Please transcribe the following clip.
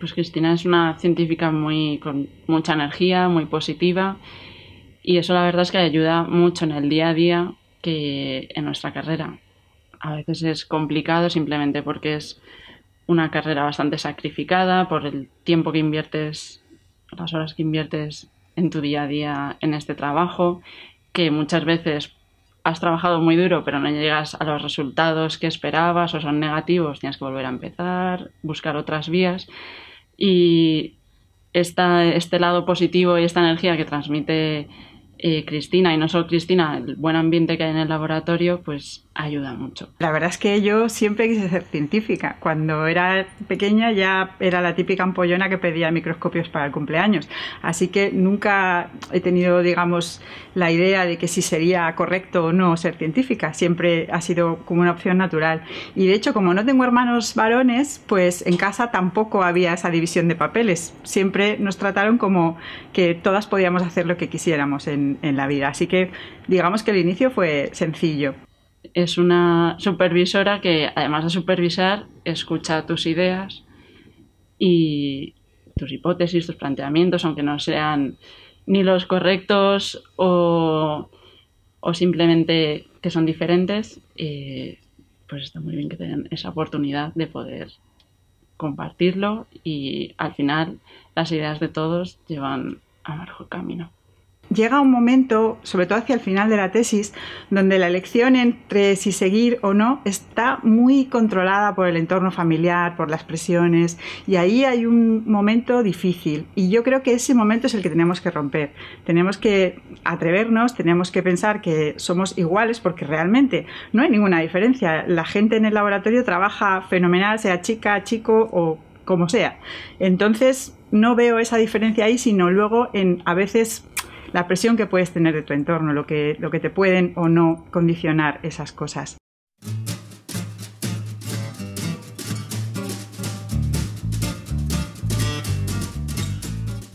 Pues Cristina es una científica muy, con mucha energía, muy positiva y eso la verdad es que ayuda mucho en el día a día que en nuestra carrera. A veces es complicado simplemente porque es una carrera bastante sacrificada por el tiempo que inviertes, las horas que inviertes en tu día a día en este trabajo, que muchas veces has trabajado muy duro pero no llegas a los resultados que esperabas o son negativos, tienes que volver a empezar, buscar otras vías y esta, este lado positivo y esta energía que transmite eh, Cristina y no solo Cristina, el buen ambiente que hay en el laboratorio, pues ayuda mucho. La verdad es que yo siempre quise ser científica. Cuando era pequeña ya era la típica ampollona que pedía microscopios para el cumpleaños. Así que nunca he tenido, digamos, la idea de que si sería correcto o no ser científica. Siempre ha sido como una opción natural. Y de hecho, como no tengo hermanos varones, pues en casa tampoco había esa división de papeles. Siempre nos trataron como que todas podíamos hacer lo que quisiéramos en, en la vida. Así que digamos que el inicio fue sencillo es una supervisora que, además de supervisar, escucha tus ideas y tus hipótesis, tus planteamientos, aunque no sean ni los correctos o, simplemente que son diferentes, pues está muy bien que tengan esa oportunidad de poder compartirlo y al final las ideas de todos llevan a mejor camino llega un momento, sobre todo hacia el final de la tesis, donde la elección entre si seguir o no está muy controlada por el entorno familiar, por las presiones, y ahí hay un momento difícil. Y yo creo que ese momento es el que tenemos que romper. Tenemos que atrevernos, tenemos que pensar que somos iguales, porque realmente no hay ninguna diferencia. La gente en el laboratorio trabaja fenomenal, sea chica, chico o como sea. Entonces, no veo esa diferencia ahí, sino luego en a veces la presión que puedes tener de tu entorno, lo que, lo que te pueden o no condicionar esas cosas.